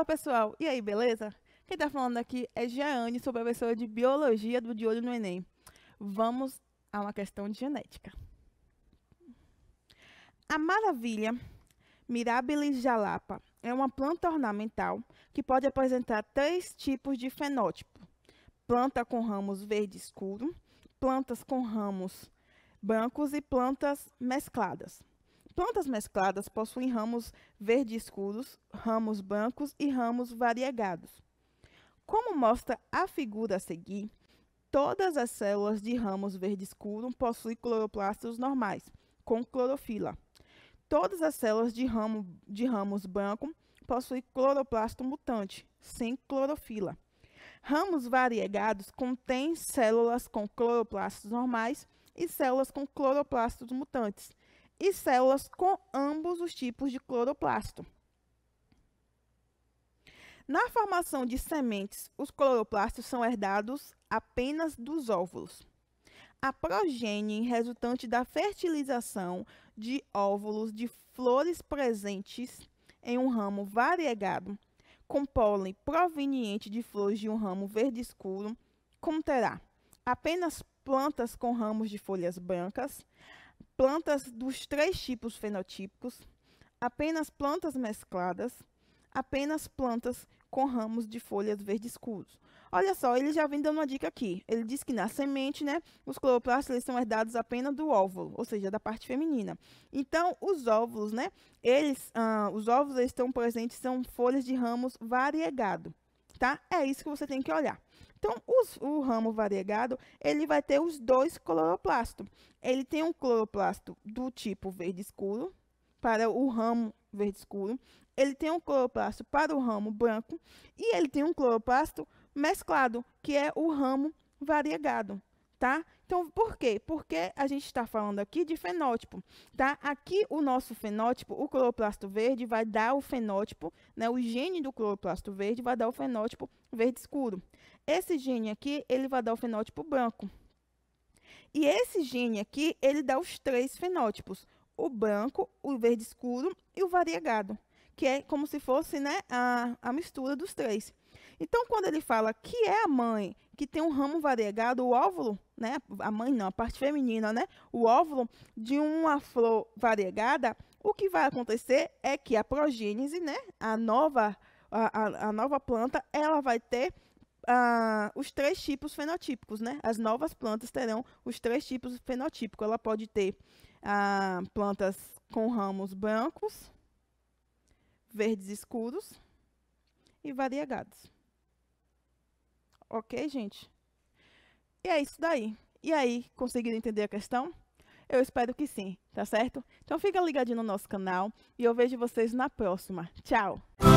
Olá pessoal, e aí, beleza? Quem está falando aqui é Jeane, sou professora de Biologia do De Olho no Enem. Vamos a uma questão de genética. A maravilha Mirabilis jalapa é uma planta ornamental que pode apresentar três tipos de fenótipo. Planta com ramos verde escuro, plantas com ramos brancos e plantas mescladas. Plantas mescladas possuem ramos verde escuros, ramos brancos e ramos variegados. Como mostra a figura a seguir, todas as células de ramos verde escuro possuem cloroplastos normais, com clorofila. Todas as células de, ramo, de ramos branco possuem cloroplasto mutante, sem clorofila. Ramos variegados contêm células com cloroplastos normais e células com cloroplastos mutantes, e células com ambos os tipos de cloroplasto. Na formação de sementes, os cloroplastos são herdados apenas dos óvulos. A progênie resultante da fertilização de óvulos de flores presentes em um ramo variegado, com pólen proveniente de flores de um ramo verde escuro, conterá apenas plantas com ramos de folhas brancas, plantas dos três tipos fenotípicos, apenas plantas mescladas, apenas plantas com ramos de folhas verde escuros. Olha só, ele já vem dando uma dica aqui. Ele diz que na semente, né, os cloroplastos eles são herdados apenas do óvulo, ou seja, da parte feminina. Então, os óvulos, né, eles, ah, os óvulos eles estão presentes, são folhas de ramos variegado, tá? É isso que você tem que olhar. Então, os, o ramo variegado, ele vai ter os dois cloroplastos. Ele tem um cloroplasto do tipo verde escuro, para o ramo verde escuro, ele tem um cloroplasto para o ramo branco e ele tem um cloroplasto mesclado, que é o ramo variegado tá? Então, por quê? Porque a gente está falando aqui de fenótipo, tá? Aqui o nosso fenótipo, o cloroplasto verde vai dar o fenótipo, né? O gene do cloroplasto verde vai dar o fenótipo verde escuro. Esse gene aqui, ele vai dar o fenótipo branco. E esse gene aqui, ele dá os três fenótipos: o branco, o verde escuro e o variegado que é como se fosse né, a, a mistura dos três. Então, quando ele fala que é a mãe que tem um ramo variegado, o óvulo, né, a mãe não, a parte feminina, né, o óvulo de uma flor variegada, o que vai acontecer é que a progênese, né, a nova, a, a nova planta, ela vai ter ah, os três tipos fenotípicos, né? As novas plantas terão os três tipos fenotípicos. Ela pode ter ah, plantas com ramos brancos, verdes escuros e variegados. Ok, gente? E é isso daí. E aí, conseguiram entender a questão? Eu espero que sim, tá certo? Então fica ligadinho no nosso canal e eu vejo vocês na próxima. Tchau!